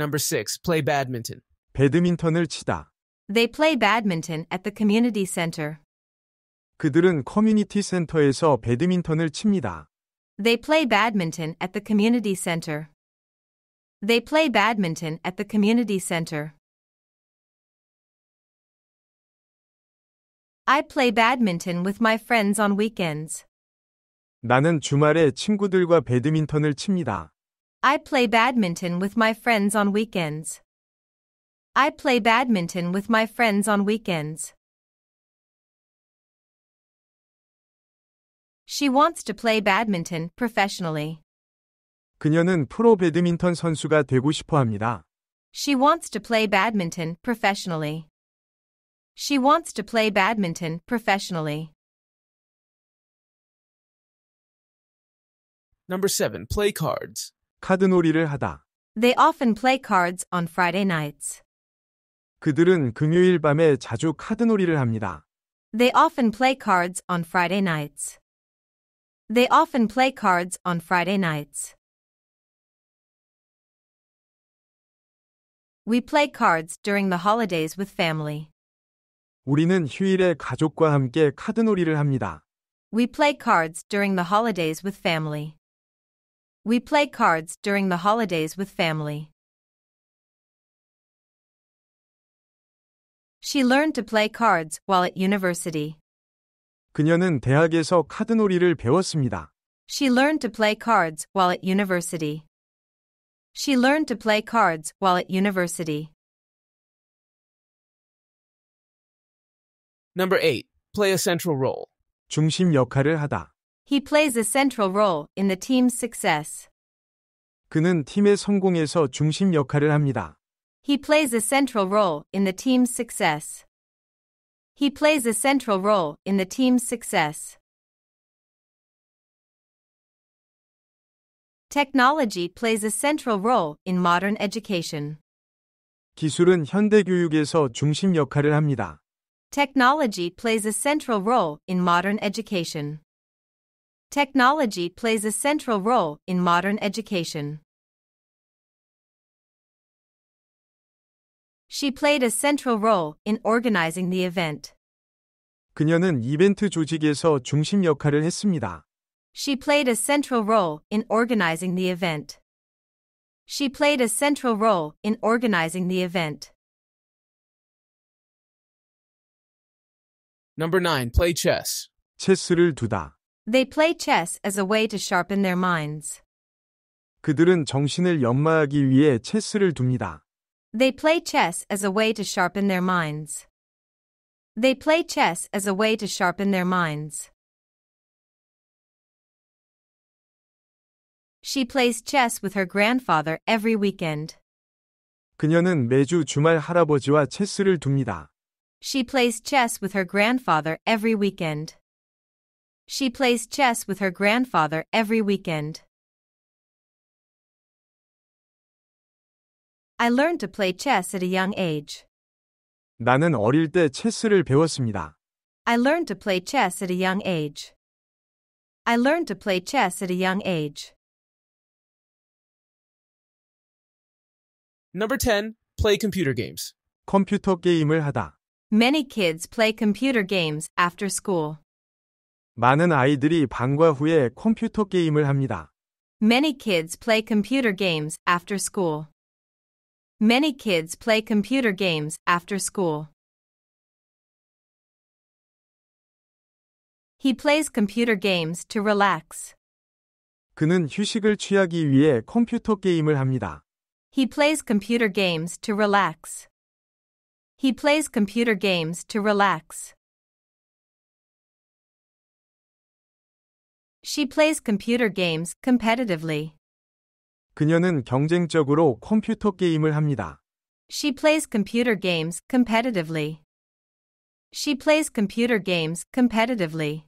Number 6. Play badminton. 배드민턴을 치다. They play badminton at the community center. 그들은 커뮤니티 센터에서 배드민턴을 칩니다. They play badminton at the community center. They play badminton at the community center. I play badminton with my friends on weekends. 나는 주말에 친구들과 배드민턴을 칩니다. I play badminton with my friends on weekends. I play badminton with my friends on weekends. She wants to play badminton professionally. 그녀는 프로 배드민턴 선수가 되고 싶어 합니다. She wants to play badminton professionally. She wants to play badminton professionally. Number 7. Play cards. 카드놀이를 하다. They often play cards on Friday nights. 그들은 금요일 밤에 자주 카드놀이를 합니다. They often play cards on Friday nights. They often play cards on Friday nights. We play cards during the holidays with family. 우리는 휴일에 가족과 함께 카드놀이를 합니다. We play cards during the holidays with family. We play cards during the holidays with family. She learned to play cards while at university. 그녀는 대학에서 카드놀이를 배웠습니다. She learned to play cards while at university. She learned to play cards while at university. Number 8. Play a central role. 중심 역할을 하다. He plays a central role in the team's success. 그는 팀의 성공에서 중심 역할을 합니다. He plays a central role in the team's success. He plays a central role in the team's success. Technology plays a central role in modern education. 기술은 현대 교육에서 중심 역할을 합니다. Technology plays a central role in modern education. Technology plays a central role in modern education. She played a central role in organizing the event. 그녀는 이벤트 조직에서 중심 역할을 했습니다. She played a central role in organizing the event. She played a central role in organizing the event. Number 9. Play chess. 체스를 두다. They play chess as a way to sharpen their minds. 그들은 정신을 연마하기 위해 체스를 둡니다. They play chess as a way to sharpen their minds. They play chess as a way to sharpen their minds. She plays chess with her grandfather every weekend. 그녀는 매주 주말 할아버지와 체스를 둡니다. She plays chess with her grandfather every weekend. She plays chess with her grandfather every weekend. I learned to play chess at a young age. 나는 어릴 때 체스를 배웠습니다. I learned to play chess at a young age. I learned to play chess at a young age. Number 10. Play computer games. 컴퓨터 게임을 하다. Many kids play computer games after school. 많은 아이들이 방과 후에 컴퓨터 게임을 합니다. Many kids play computer games after school. Many kids play computer games after school. He plays computer games to relax. 그는 휴식을 취하기 위해 컴퓨터 게임을 합니다. He plays computer games to relax. He plays computer games to relax. She plays computer games competitively. 그녀는 경쟁적으로 컴퓨터 게임을 합니다. She plays computer games competitively. She plays computer games competitively.